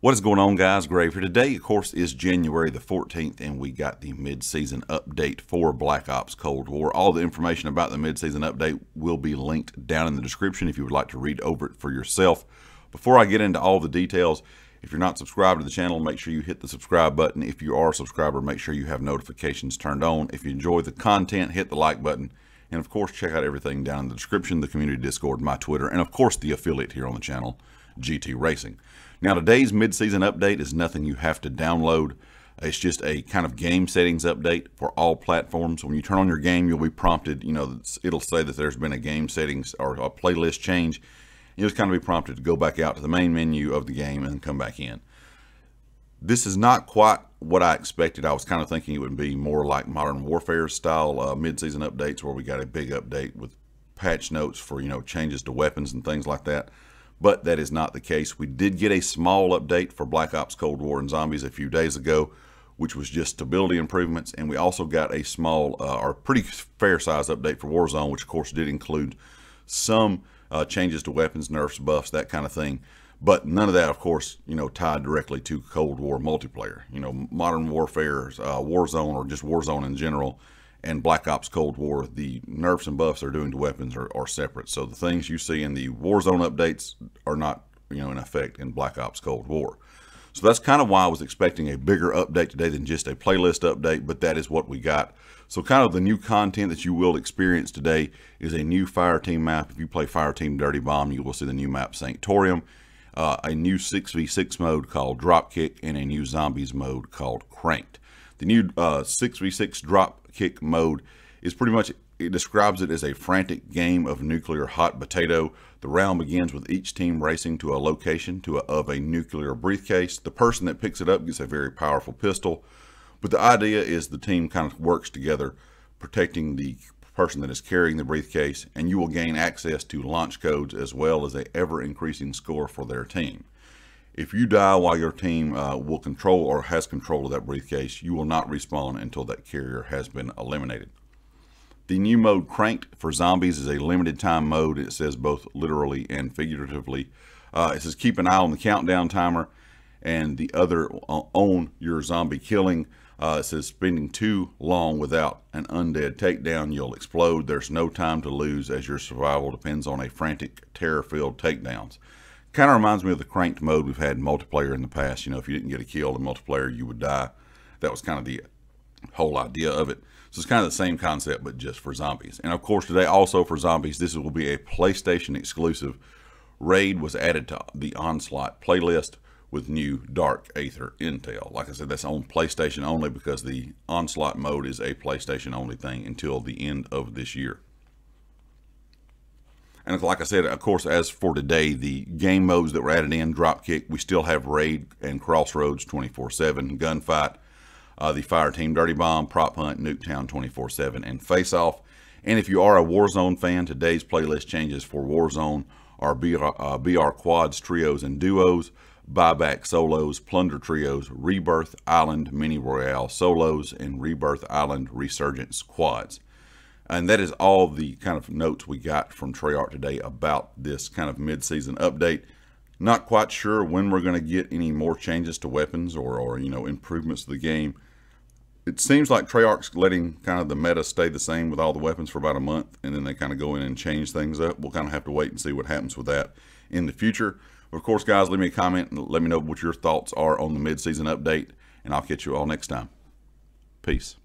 What is going on guys? Grave here. Today, of course, is January the 14th and we got the mid-season update for Black Ops Cold War. All the information about the mid-season update will be linked down in the description if you would like to read over it for yourself. Before I get into all the details, if you're not subscribed to the channel, make sure you hit the subscribe button. If you are a subscriber, make sure you have notifications turned on. If you enjoy the content, hit the like button. And of course, check out everything down in the description, the community Discord, my Twitter, and of course the affiliate here on the channel, GT Racing. Now, today's mid-season update is nothing you have to download. It's just a kind of game settings update for all platforms. When you turn on your game, you'll be prompted, you know, it'll say that there's been a game settings or a playlist change. You'll just kind of be prompted to go back out to the main menu of the game and come back in. This is not quite what I expected. I was kind of thinking it would be more like Modern Warfare style uh, mid-season updates where we got a big update with patch notes for, you know, changes to weapons and things like that. But that is not the case. We did get a small update for Black Ops Cold War and Zombies a few days ago, which was just stability improvements. And we also got a small uh, or pretty fair size update for Warzone, which of course did include some uh, changes to weapons, nerfs, buffs, that kind of thing. But none of that, of course, you know, tied directly to Cold War multiplayer. You know, Modern Warfare, uh, Warzone, or just Warzone in general, and Black Ops Cold War, the nerfs and buffs they're doing to weapons are, are separate. So the things you see in the Warzone updates are not, you know, in effect in Black Ops Cold War. So that's kind of why I was expecting a bigger update today than just a playlist update, but that is what we got. So kind of the new content that you will experience today is a new Fire Team map. If you play Fire Team Dirty Bomb, you will see the new map Sanctorium. Uh, a new 6v6 mode called Dropkick, and a new Zombies mode called Cranked. The new uh, 6v6 Dropkick mode is pretty much, it describes it as a frantic game of nuclear hot potato. The round begins with each team racing to a location to a, of a nuclear briefcase. The person that picks it up gets a very powerful pistol. But the idea is the team kind of works together, protecting the person that is carrying the briefcase, and you will gain access to launch codes as well as a ever-increasing score for their team. If you die while your team uh, will control or has control of that briefcase, you will not respawn until that carrier has been eliminated. The new mode Cranked for Zombies is a limited time mode. It says both literally and figuratively. Uh, it says keep an eye on the countdown timer and the other uh, on your zombie killing. Uh, it says spending too long without an undead takedown, you'll explode. There's no time to lose as your survival depends on a frantic, terror-filled takedowns. Kind of reminds me of the cranked mode we've had in multiplayer in the past. You know, if you didn't get a kill in multiplayer, you would die. That was kind of the whole idea of it. So it's kind of the same concept, but just for zombies. And of course, today also for zombies, this will be a PlayStation exclusive. Raid was added to the Onslaught playlist with new Dark Aether Intel. Like I said, that's on PlayStation only because the Onslaught mode is a PlayStation only thing until the end of this year. And like I said, of course, as for today, the game modes that were added in, Dropkick, we still have Raid and Crossroads 24-7, Gunfight, uh, the Fire Team Dirty Bomb, Prop Hunt, Nuketown 24-7, and Face Off. And if you are a Warzone fan, today's playlist changes for Warzone are BR, uh, BR Quads, Trios, and Duos. Buyback Solos, Plunder Trios, Rebirth Island Mini Royale Solos, and Rebirth Island Resurgence Quads. And that is all the kind of notes we got from Treyarch today about this kind of mid-season update. Not quite sure when we're going to get any more changes to weapons or, or, you know, improvements to the game. It seems like Treyarch's letting kind of the meta stay the same with all the weapons for about a month, and then they kind of go in and change things up. We'll kind of have to wait and see what happens with that in the future of course, guys, leave me a comment and let me know what your thoughts are on the midseason update, and I'll catch you all next time. Peace.